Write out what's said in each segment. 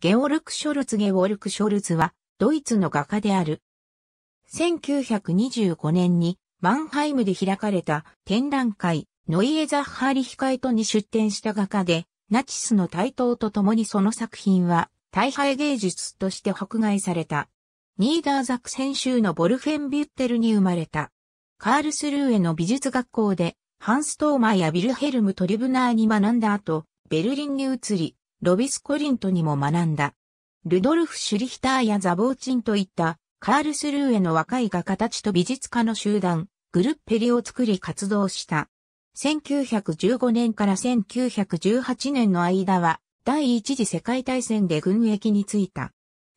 ゲオルク・ショルツ・ゲオルク・ショルツは、ドイツの画家である。1925年に、マンハイムで開かれた展覧会、ノイエザ・ハーリヒカイトに出展した画家で、ナチスの台頭とともにその作品は、大敗芸術として迫害された。ニーダーザク先週のボルフェンビュッテルに生まれた。カールスルーへの美術学校で、ハンストーマーやビルヘルム・トリブナーに学んだ後、ベルリンに移り、ロビス・コリントにも学んだ。ルドルフ・シュリヒターやザボーチンといったカールスルーへの若い画家たちと美術家の集団、グルッペリを作り活動した。1915年から1918年の間は、第一次世界大戦で軍役に就いた。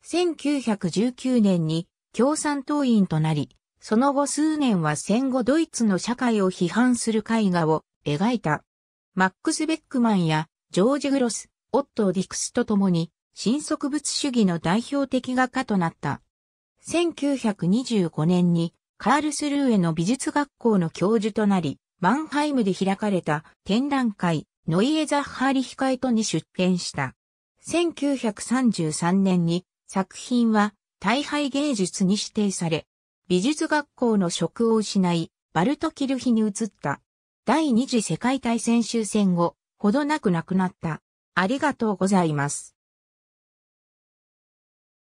1919年に共産党員となり、その後数年は戦後ドイツの社会を批判する絵画を描いた。マックス・ベックマンやジョージ・グロス、オットー・ディクスと共に、新植物主義の代表的画家となった。1925年に、カールスルーへの美術学校の教授となり、マンハイムで開かれた展覧会、ノイエ・ザ・ハーリヒカイトに出展した。1933年に作品は大敗芸術に指定され、美術学校の職を失い、バルトキルヒに移った。第二次世界大戦終戦後、ほどなく亡くなった。ありがとうございます。